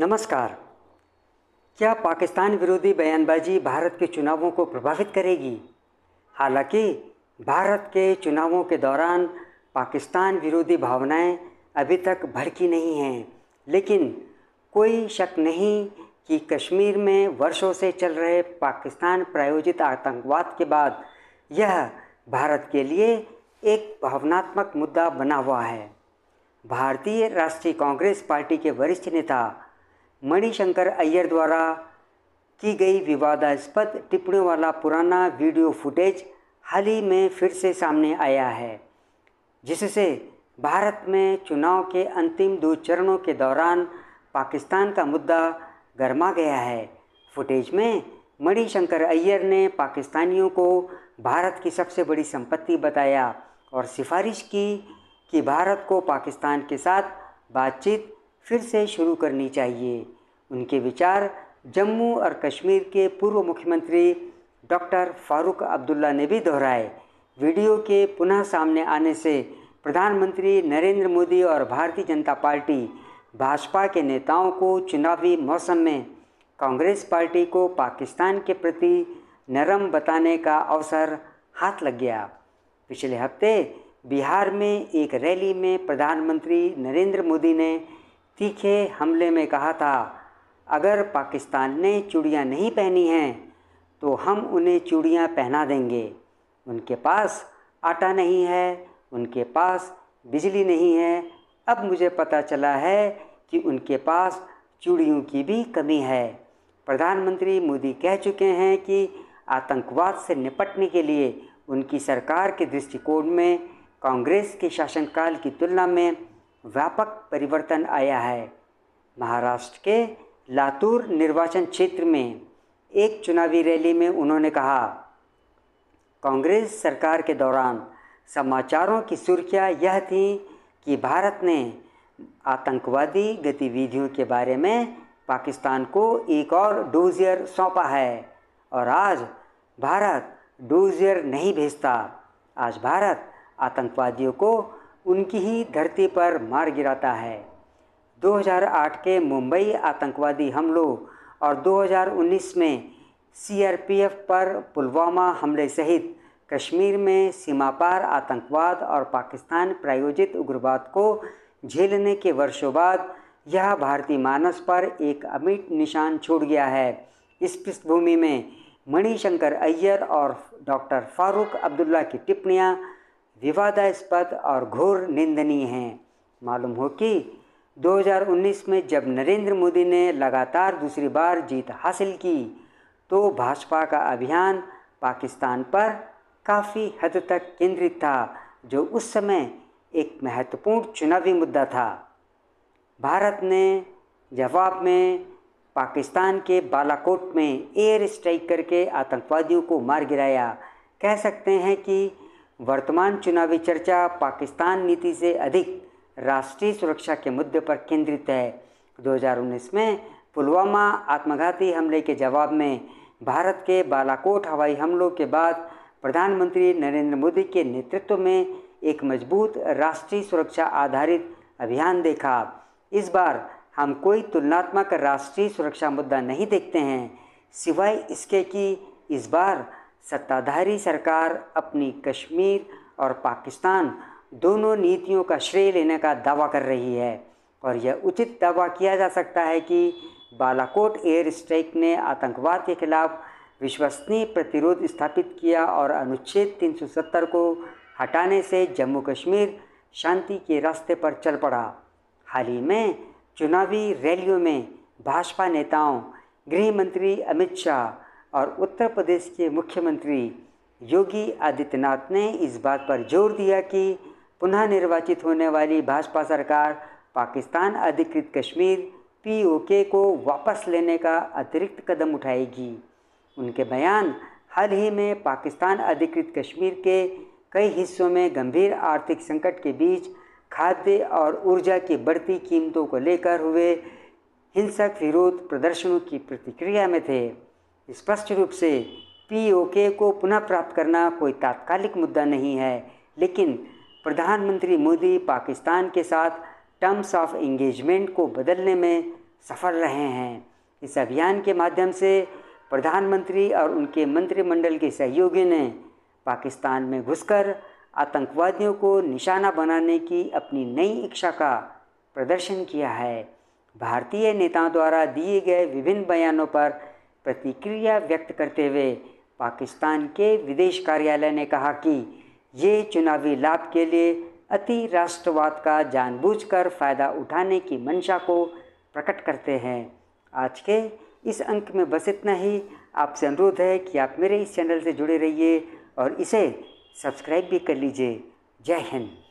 नमस्कार क्या पाकिस्तान विरोधी बयानबाजी भारत के चुनावों को प्रभावित करेगी हालांकि भारत के चुनावों के दौरान पाकिस्तान विरोधी भावनाएं अभी तक भड़की नहीं हैं लेकिन कोई शक नहीं कि कश्मीर में वर्षों से चल रहे पाकिस्तान प्रायोजित आतंकवाद के बाद यह भारत के लिए एक भावनात्मक मुद्दा बना हुआ है भारतीय राष्ट्रीय कांग्रेस पार्टी के वरिष्ठ नेता मणिशंकर अय्यर द्वारा की गई विवादास्पद टिप्पणियों वाला पुराना वीडियो फुटेज हाल ही में फिर से सामने आया है जिससे भारत में चुनाव के अंतिम दो चरणों के दौरान पाकिस्तान का मुद्दा गर्मा गया है फुटेज में मणिशंकर अय्यर ने पाकिस्तानियों को भारत की सबसे बड़ी संपत्ति बताया और सिफारिश की कि भारत को पाकिस्तान के साथ बातचीत फिर से शुरू करनी चाहिए उनके विचार जम्मू और कश्मीर के पूर्व मुख्यमंत्री डॉक्टर फारूक अब्दुल्ला ने भी दोहराए वीडियो के पुनः सामने आने से प्रधानमंत्री नरेंद्र मोदी और भारतीय जनता पार्टी भाजपा के नेताओं को चुनावी मौसम में कांग्रेस पार्टी को पाकिस्तान के प्रति नरम बताने का अवसर हाथ लग गया पिछले हफ्ते बिहार में एक रैली में प्रधानमंत्री नरेंद्र मोदी ने तीखे हमले में कहा था अगर पाकिस्तान ने चूड़ियाँ नहीं पहनी हैं तो हम उन्हें चूड़ियाँ पहना देंगे उनके पास आटा नहीं है उनके पास बिजली नहीं है अब मुझे पता चला है कि उनके पास चूड़ियों की भी कमी है प्रधानमंत्री मोदी कह चुके हैं कि आतंकवाद से निपटने के लिए उनकी सरकार के दृष्टिकोण में कांग्रेस के शासनकाल की तुलना में व्यापक परिवर्तन आया है महाराष्ट्र के लातूर निर्वाचन क्षेत्र में एक चुनावी रैली में उन्होंने कहा कांग्रेस सरकार के दौरान समाचारों की सुर्खियां यह थी कि भारत ने आतंकवादी गतिविधियों के बारे में पाकिस्तान को एक और डोजियर सौंपा है और आज भारत डोजियर नहीं भेजता आज भारत आतंकवादियों को उनकी ही धरती पर मार गिराता है 2008 के मुंबई आतंकवादी हमलों और 2019 में सीआरपीएफ पर पुलवामा हमले सहित कश्मीर में सीमापार आतंकवाद और पाकिस्तान प्रायोजित उग्रवाद को झेलने के वर्षों बाद यह भारतीय मानस पर एक अमिट निशान छोड़ गया है इस पृष्ठभूमि में मणिशंकर अय्यर और डॉक्टर फारूक अब्दुल्ला की टिप्पणियाँ विवादास्पद और घोर निंदनीय हैं मालूम हो कि 2019 में जब नरेंद्र मोदी ने लगातार दूसरी बार जीत हासिल की तो भाजपा का अभियान पाकिस्तान पर काफ़ी हद तक केंद्रित था जो उस समय एक महत्वपूर्ण चुनावी मुद्दा था भारत ने जवाब में पाकिस्तान के बालाकोट में एयर स्ट्राइक करके आतंकवादियों को मार गिराया कह सकते हैं कि वर्तमान चुनावी चर्चा पाकिस्तान नीति से अधिक राष्ट्रीय सुरक्षा के मुद्दे पर केंद्रित है 2019 में पुलवामा आत्मघाती हमले के जवाब में भारत के बालाकोट हवाई हमलों के बाद प्रधानमंत्री नरेंद्र मोदी के नेतृत्व में एक मजबूत राष्ट्रीय सुरक्षा आधारित अभियान देखा इस बार हम कोई तुलनात्मक राष्ट्रीय सुरक्षा मुद्दा नहीं देखते हैं सिवाय इसके कि इस बार सत्ताधारी सरकार अपनी कश्मीर और पाकिस्तान दोनों नीतियों का श्रेय लेने का दावा कर रही है और यह उचित दावा किया जा सकता है कि बालाकोट एयर स्ट्राइक ने आतंकवाद के खिलाफ विश्वसनीय प्रतिरोध स्थापित किया और अनुच्छेद 370 को हटाने से जम्मू कश्मीर शांति के रास्ते पर चल पड़ा हाल ही में चुनावी रैलियों में भाजपा नेताओं गृह मंत्री अमित शाह और उत्तर प्रदेश के मुख्यमंत्री योगी आदित्यनाथ ने इस बात पर जोर दिया कि पुनः निर्वाचित होने वाली भाजपा सरकार पाकिस्तान अधिकृत कश्मीर पीओके को वापस लेने का अतिरिक्त कदम उठाएगी उनके बयान हाल ही में पाकिस्तान अधिकृत कश्मीर के कई हिस्सों में गंभीर आर्थिक संकट के बीच खाद्य और ऊर्जा की बढ़ती कीमतों को लेकर हुए हिंसक विरोध प्रदर्शनों की प्रतिक्रिया में थे स्पष्ट रूप से पीओके को पुनः प्राप्त करना कोई तात्कालिक मुद्दा नहीं है लेकिन प्रधानमंत्री मोदी पाकिस्तान के साथ टर्म्स ऑफ एंगेजमेंट को बदलने में सफल रहे हैं इस अभियान के माध्यम से प्रधानमंत्री और उनके मंत्रिमंडल के सहयोगी ने पाकिस्तान में घुसकर आतंकवादियों को निशाना बनाने की अपनी नई इच्छा का प्रदर्शन किया है भारतीय नेताओं द्वारा दिए गए विभिन्न बयानों पर प्रतिक्रिया व्यक्त करते हुए पाकिस्तान के विदेश कार्यालय ने कहा कि ये चुनावी लाभ के लिए अति राष्ट्रवाद का जानबूझकर फ़ायदा उठाने की मंशा को प्रकट करते हैं आज के इस अंक में बस इतना ही आपसे अनुरोध है कि आप मेरे इस चैनल से जुड़े रहिए और इसे सब्सक्राइब भी कर लीजिए जय हिंद